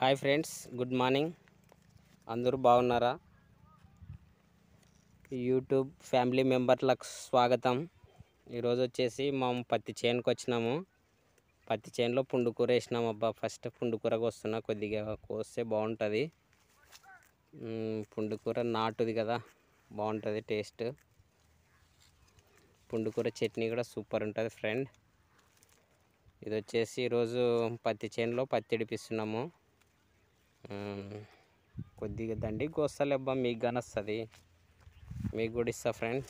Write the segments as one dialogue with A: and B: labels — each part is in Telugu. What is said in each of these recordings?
A: హాయ్ ఫ్రెండ్స్ గుడ్ మార్నింగ్ అందరూ బాగున్నారా యూట్యూబ్ ఫ్యామిలీ మెంబర్లకు స్వాగతం ఈరోజు వచ్చేసి మేము పత్తి చేనుకు వచ్చినాము పత్తి చేనులో పుండుకూర వేసినాము అబ్బా ఫస్ట్ పుండుకూరకు వస్తున్నా కొద్దిగా కోస్తే బాగుంటుంది పుండుకూర నాటుది కదా బాగుంటుంది టేస్ట్ పుండుకూర చట్నీ కూడా సూపర్ ఉంటుంది ఫ్రెండ్ ఇది వచ్చేసి ఈరోజు పత్తి చేనులో పత్తి ఇడిపిస్తున్నాము కొద్దిగా దండికి కోస్తలేబ్బా మీకు కానొస్తుంది మీకు కూడా ఇస్తా ఫ్రెండ్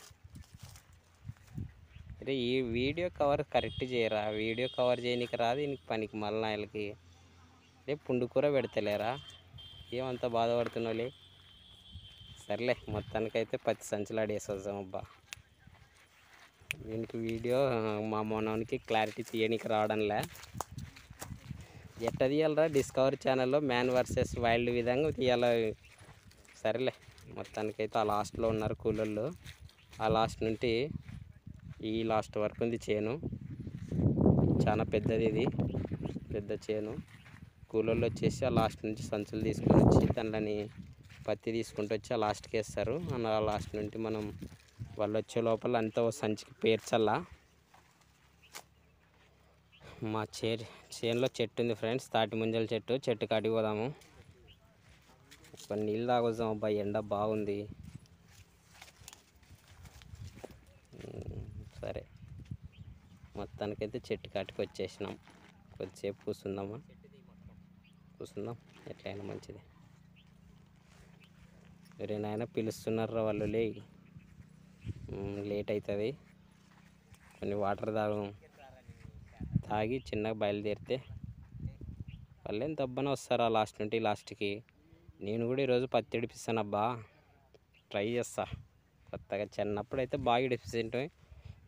A: అరే ఈ వీడియో కవర్ కరెక్ట్ చేయరా వీడియో కవర్ చేయనికి రాదు ఇంక పనికి మళ్ళీ ఆయనకి అరే కూర పెడతలేరా ఏమంత బాధపడుతున్నోలే సర్లే మొత్తానికైతే పచ్చి సంచులు వద్దాం అబ్బా దీనికి వీడియో మా మోనానికి క్లారిటీ తీయడానికి రావడంలే ఎట్ట తీయాలరా డిస్కవరీ ఛానల్లో మ్యాన్ వర్సెస్ వైల్డ్ విధంగా తీయాల సరేలే మొత్తానికైతే ఆ లాస్ట్లో ఉన్నారు కూలోళ్ళు ఆ లాస్ట్ నుండి ఈ లాస్ట్ వరకు ఉంది చేను చాలా పెద్దది ఇది పెద్ద చేను కూలర్లు వచ్చేసి ఆ లాస్ట్ నుంచి సంచులు తీసుకొని వచ్చి దాంట్లోని పత్తి తీసుకుంటూ వచ్చి ఆ లాస్ట్కి వేస్తారు ఆ లాస్ట్ నుండి మనం వాళ్ళు వచ్చే లోపల అంత సంచికి పేర్చల్లా మా చే చేనులో చెట్టు ఉంది ఫ్రెండ్స్ తాటి ముంజల చెట్టు చెట్టు కాటికి పోదాము నీళ్ళు తాగొద్దాం అబ్బాయి ఎండ బాగుంది సరే మొత్తానికైతే చెట్టు కాటికి వచ్చేసినాం కొద్దిసేపు కూర్చుందామా కూర్చుందాం ఎట్లయినా మంచిది రే నాయన పిలుస్తున్నారా వాళ్ళు లేట్ అవుతుంది కొన్ని వాటర్ తాగడం తాగి చిన్నగా బయలుదేరితే వాళ్ళేం దబ్బన వస్తారా లాస్ట్ నుండి లాస్ట్కి నేను కూడా ఈరోజు పత్తి ఇడిపిస్తాను అబ్బా ట్రై చేస్తా కొత్తగా చిన్నప్పుడు అయితే బాగా ఇడిపిస్తుంటే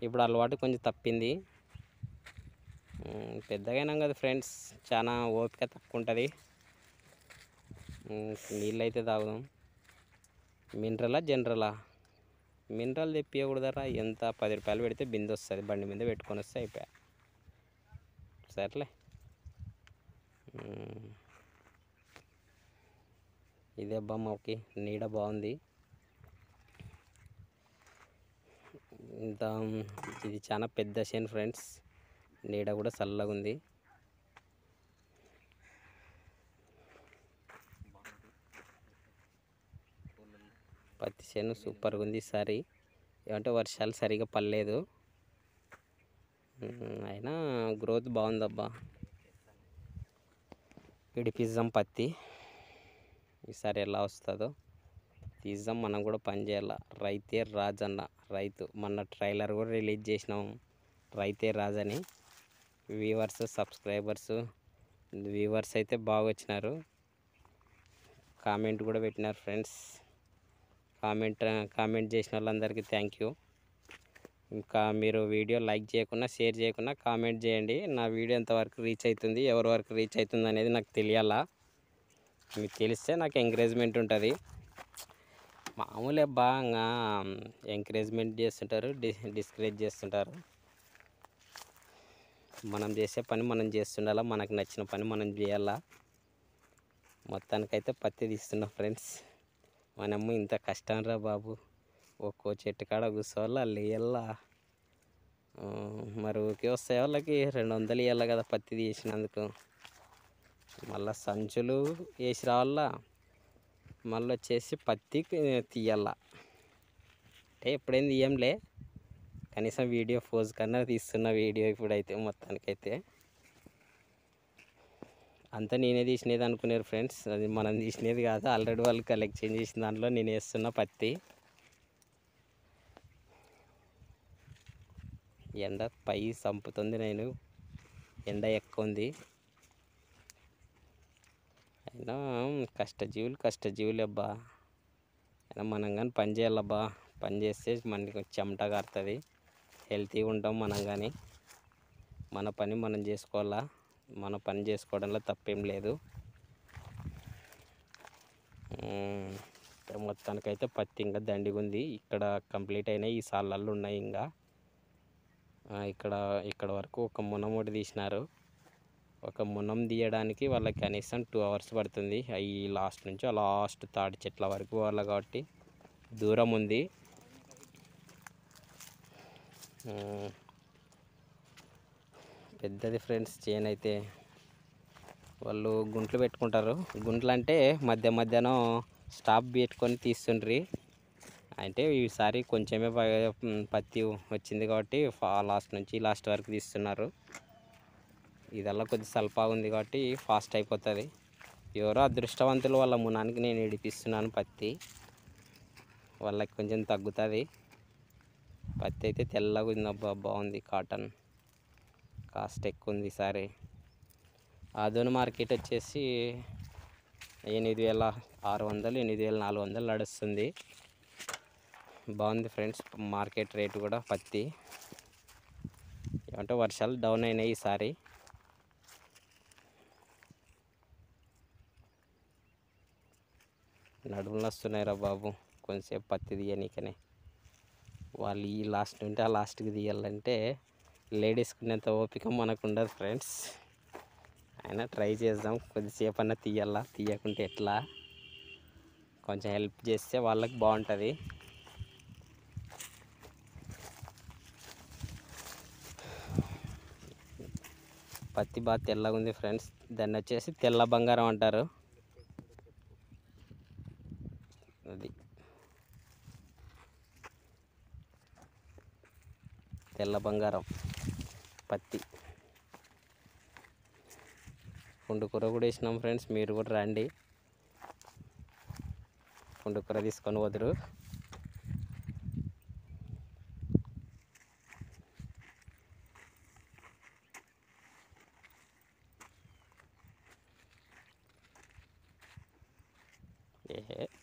A: ఇప్పుడు అలవాటు కొంచెం తప్పింది పెద్దగైనాం కదా ఫ్రెండ్స్ చాలా ఓపిక తక్కువ ఉంటుంది నీళ్ళు అయితే తాగుదాం మినరలా జనరలా మినరల్ తెప్పియకూడదరా ఎంత పది రూపాయలు పెడితే బిందె వస్తుంది బండి మీద పెట్టుకొని వస్తే అయిపోయా సర్లే ఇదే అబ్బా మాకి నీడ బాగుంది ఇంత ఇది చాలా పెద్ద చేను ఫ్రెండ్స్ నీడ కూడా చల్లగా ఉంది పత్తి చేను సూపర్గా ఉంది ఈసారి ఏమంటే వర్షాలు సరిగా పడలేదు అయినా గ్రోత్ బాగుందబ్బా ఇడి పిజ్జం పత్తి ఈసారి ఎలా వస్తుందో పిజ్జం మనం కూడా పనిచేయాల రైతే రాజన్న రైతు మన ట్రైలర్ కూడా రిలీజ్ చేసినాం రైతే రాజని వ్యూవర్స్ సబ్స్క్రైబర్స్ వ్యూవర్స్ అయితే బాగా వచ్చినారు కామెంట్ కూడా పెట్టినారు ఫ్రెండ్స్ కామెంట్ కామెంట్ చేసిన వాళ్ళందరికీ థ్యాంక్ యూ ఇంకా మీరు వీడియో లైక్ చేయకుండా షేర్ చేయకుండా కామెంట్ చేయండి నా వీడియో ఎంతవరకు రీచ్ అవుతుంది ఎవరి వరకు రీచ్ అవుతుంది అనేది నాకు తెలియాలా మీకు తెలిస్తే నాకు ఎంకరేజ్మెంట్ ఉంటుంది మామూలే బాగా ఎంకరేజ్మెంట్ చేస్తుంటారు డిస్కరేజ్ చేస్తుంటారు మనం చేసే పని మనం చేస్తుండాలా మనకు నచ్చిన పని మనం చేయాలా మొత్తానికైతే పత్తి తీస్తున్నాం ఫ్రెండ్స్ మనము ఇంత కష్టం రా బాబు ఒక్కో చెట్టు కాడ కూర్చోవాలి వాళ్ళు ఇవ్వాలా మరి ఊకే వస్తాయి వాళ్ళకి రెండు వందలు ఇవ్వాలి కదా పత్తి తీసినందుకు మళ్ళీ సంచులు వేసి రావాలా మళ్ళీ వచ్చేసి పత్తి తీయాలా అంటే ఎప్పుడైంది తీయంలే కనీసం వీడియో ఫోజ్ కన్నా తీస్తున్న వీడియో ఇప్పుడైతే మొత్తానికైతే అంతా నేనే తీసినది అనుకున్నారు ఫ్రెండ్స్ అది మనం తీసినది కాదు ఆల్రెడీ వాళ్ళు కలెక్ట్ చేసిన దాంట్లో నేను వేస్తున్న పత్తి ఎండ పై చంపుతుంది నేను ఎండ ఎక్కువ ఉంది అయినా కష్టజీవులు కష్టజీవులు అబ్బా అయినా మనం కానీ పని చేయాలబ్బా పని చేస్తే మనకి చెమట కారుతుంది హెల్తీగా ఉంటాం మనం కానీ మన పని మనం చేసుకోవాలా మన పని చేసుకోవడంలో తప్పేం లేదు మొత్తానికైతే పత్తి ఇంకా దండిగా ఉంది ఇక్కడ కంప్లీట్ అయినాయి ఈ సార్లు ఉన్నాయి ఇంకా ఇక్కడ ఇక్కడ వరకు ఒక మునం ఒకటి తీసినారు ఒక మునం తీయడానికి వాళ్ళకి కనీసం టూ అవర్స్ పడుతుంది అవి లాస్ట్ నుంచి ఆ లాస్ట్ తాటి చెట్ల వరకు వాళ్ళ కాబట్టి దూరం ఉంది పెద్దది ఫ్రెండ్స్ చేన్ అయితే వాళ్ళు గుంట్లు పెట్టుకుంటారు గుంట్లు అంటే మధ్య మధ్యన స్టాప్ పెట్టుకొని తీస్తుండ్రి అంటే ఈసారి కొంచెమే పత్తి వచ్చింది కాబట్టి లాస్ట్ నుంచి లాస్ట్ వరకు తీస్తున్నారు ఇదల్లా కొద్ది సల్పా ఉంది కాబట్టి ఫాస్ట్ అయిపోతుంది ఎవరో అదృష్టవంతులు వాళ్ళ మునానికి నేను ఇడిపిస్తున్నాను పత్తి వాళ్ళకి కొంచెం తగ్గుతుంది పత్తి అయితే తెల్లగా ఉంది అబ్బా బాగుంది కాటన్ కాస్ట్ ఎక్కువ ఉంది ఈసారి ఆధున మార్కెట్ వచ్చేసి ఎనిమిది వేల ఆరు వందలు ఎనిమిది వేల నాలుగు వందలు నడుస్తుంది బాగుంది ఫ్రెండ్స్ మార్కెట్ రేటు కూడా పత్తి ఏమంటే వర్షాలు డౌన్ అయినాయి ఈసారి నడుములు వస్తున్నాయిరా బాబు కొంచెంసేపు పత్తి తీయనీకనే వాళ్ళు ఈ లాస్ట్ ఉంటే ఆ లాస్ట్కి తీయాలంటే లేడీస్కున్నంత ఓపిక మనకు ఉండదు ఫ్రెండ్స్ అయినా ట్రై చేద్దాం కొద్దిసేపు అన్నా తీయాలా తీయకుంటే ఎట్లా కొంచెం హెల్ప్ చేస్తే వాళ్ళకి బాగుంటుంది పత్తి బాగా తెల్లగా ఉంది ఫ్రెండ్స్ దాన్ని వచ్చేసి తెల్ల బంగారం అంటారు అది తెల్ల బంగారం పత్తి కూర కూడా వేసినాం ఫ్రెండ్స్ మీరు కూడా రండి కూర తీసుకొని వదరు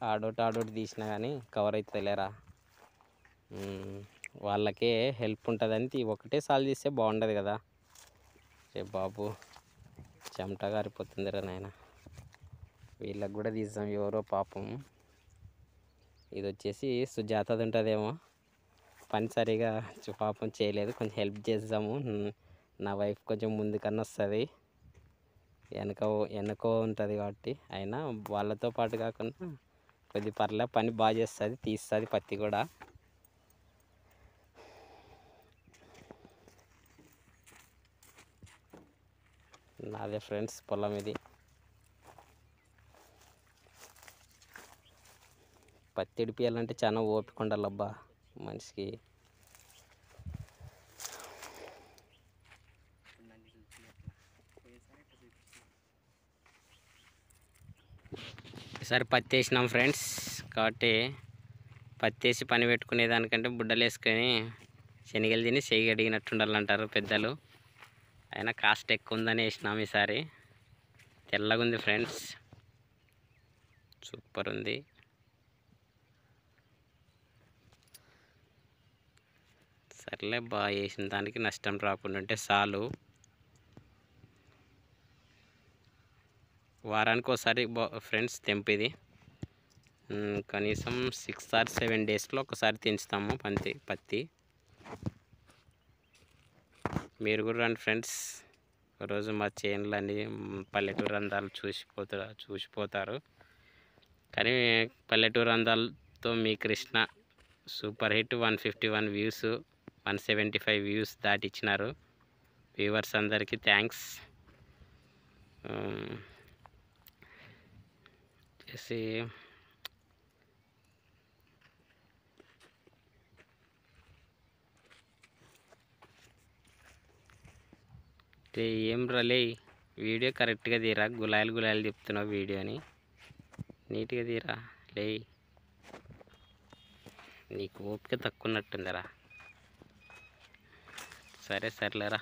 A: ఆడోటి ఆడోటి తీసినా కానీ కవర్ అవుతుందిలేరా వాళ్ళకే హెల్ప్ ఉంటుందని ఒకటే సాల్ తీస్తే బాగుండదు కదా రే బాబు చెమట రా నాయన వీళ్ళకి కూడా తీసాం ఎవరో పాపం ఇది వచ్చేసి సుజాతది ఉంటుందేమో పని సరిగా పాపం చేయలేదు కొంచెం హెల్ప్ చేద్దాము నా వైఫ్ కొంచెం ముందుకన్నా వస్తుంది వెనక వెనక ఉంటుంది కాబట్టి అయినా వాళ్ళతో పాటు కాకుండా కొద్ది పర్లే పని బాగా చేస్తుంది తీస్తుంది పత్తి కూడా నాదే ఫ్రెండ్స్ పొలం ఇది పత్తి ఇడిపియాలంటే చాలా ఓపిక ఉండాలబ్బా మనిషికి ఒకసారి పత్తి వేసినాం ఫ్రెండ్స్ కాబట్టి పత్తి వేసి పని పెట్టుకునే దానికంటే బుడ్డలు వేసుకొని శనిగలు తిని చెయ్యి ఉండాలంటారు పెద్దలు అయినా కాస్ట్ ఎక్కువ ఉందని వేసినాం ఈసారి తెల్లగుంది ఫ్రెండ్స్ సూపర్ ఉంది సర్లే బాగా వేసిన దానికి నష్టం రాకుండా ఉంటే చాలు వారానికి ఒకసారి ఫ్రెండ్స్ తెంపిది కనీసం సిక్స్ ఆర్ సెవెన్ డేస్లో ఒకసారి తెంచుతాము పంతి పత్తి మీరు కూడా రండి ఫ్రెండ్స్ రోజు మా చేనులన్నీ పల్లెటూరు అందాలు చూసిపోతారు చూసిపోతారు కానీ పల్లెటూరు అందాలతో మీ Krishna super hit one fifty one views one seventy five views దాటిచ్చినారు వ్యూవర్స్ అందరికీ థ్యాంక్స్ ese ఏం రలే వీడియో కరెక్ట్గా తీరా గులాయిలు గులాయిలు చెప్తున్నావు వీడియోని నీట్గా తీరా లే నీకు ఓపిక తక్కువ ఉన్నట్టుందిరా సరే సర్లేరా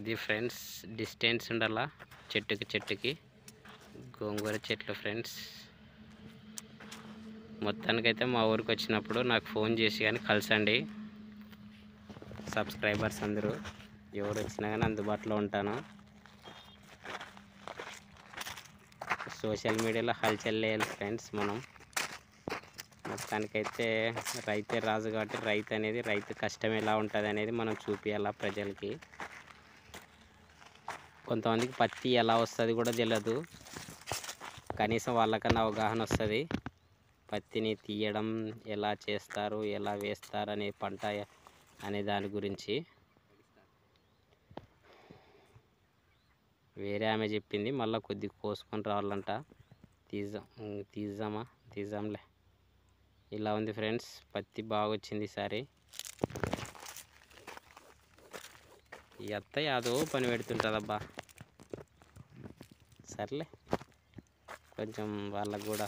A: ఇది ఫ్రెండ్స్ డిస్టెన్స్ ఉండాలా చెట్టుకి చెట్టుకి గోంగూర చెట్లు ఫ్రెండ్స్ మొత్తానికైతే మా ఊరికి వచ్చినప్పుడు నాకు ఫోన్ చేసి కానీ కలిసండి సబ్స్క్రైబర్స్ అందరూ ఎవరు వచ్చినా కానీ అందుబాటులో ఉంటాను సోషల్ మీడియాలో హల్చల్ లేదు ఫ్రెండ్స్ మనం మొత్తానికైతే రైతే రాజు కాబట్టి రైతు అనేది రైతు కష్టం ఎలా ఉంటుంది అనేది మనం చూపించాలా ప్రజలకి కొంతమందికి పత్తి ఎలా వస్తుంది కూడా తెలియదు కనీసం వాళ్ళకన్నా అవగాహన వస్తుంది పత్తిని తీయడం ఎలా చేస్తారు ఎలా వేస్తారు అనే పంట అనే దాని గురించి వేరే ఆమె చెప్పింది మళ్ళీ కొద్దిగా కోసుకొని రావాలంట తీజా తీజామా తీజాంలే ఇలా ఉంది ఫ్రెండ్స్ పత్తి బాగా వచ్చింది ఈసారి ఎత్త యాదో పని పెడుతుంటుందబ్బా సర్లే కొంచెం వాళ్ళకు కూడా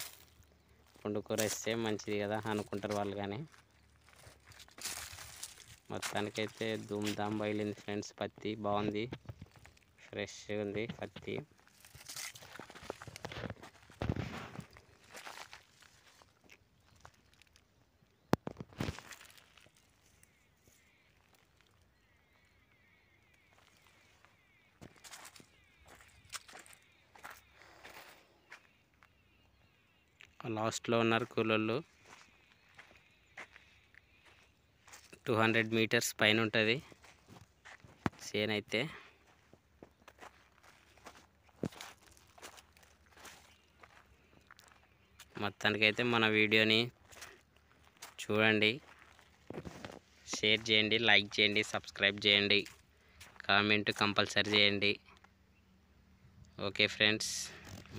A: కూర ఇస్తే మంచిది కదా అనుకుంటారు వాళ్ళు కానీ మొత్తానికైతే ధూమ్ ధామ్ బయలింది ఫ్రెండ్స్ పత్తి బాగుంది ఫ్రెష్గా ఉంది పత్తి లాస్ట్లో ఉన్నారు కూలోళ్ళు టూ హండ్రెడ్ మీటర్స్ పైన ఉంటుంది సేన్ అయితే మొత్తానికైతే మన వీడియోని చూడండి షేర్ చేయండి లైక్ చేయండి సబ్స్క్రైబ్ చేయండి కామెంట్ కంపల్సరీ చేయండి ఓకే ఫ్రెండ్స్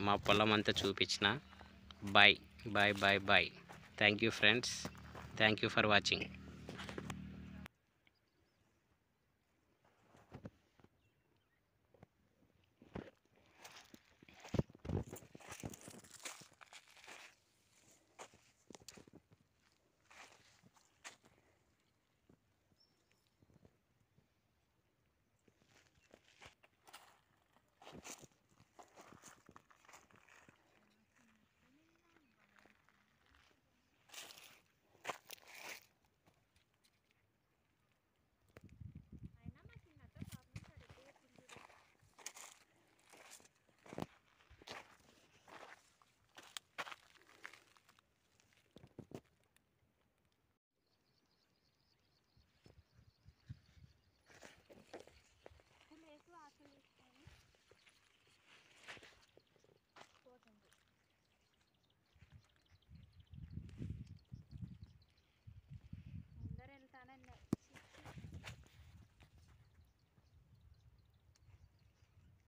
A: మా పొలం అంతా చూపించిన bye bye bye bye thank you friends thank you for watching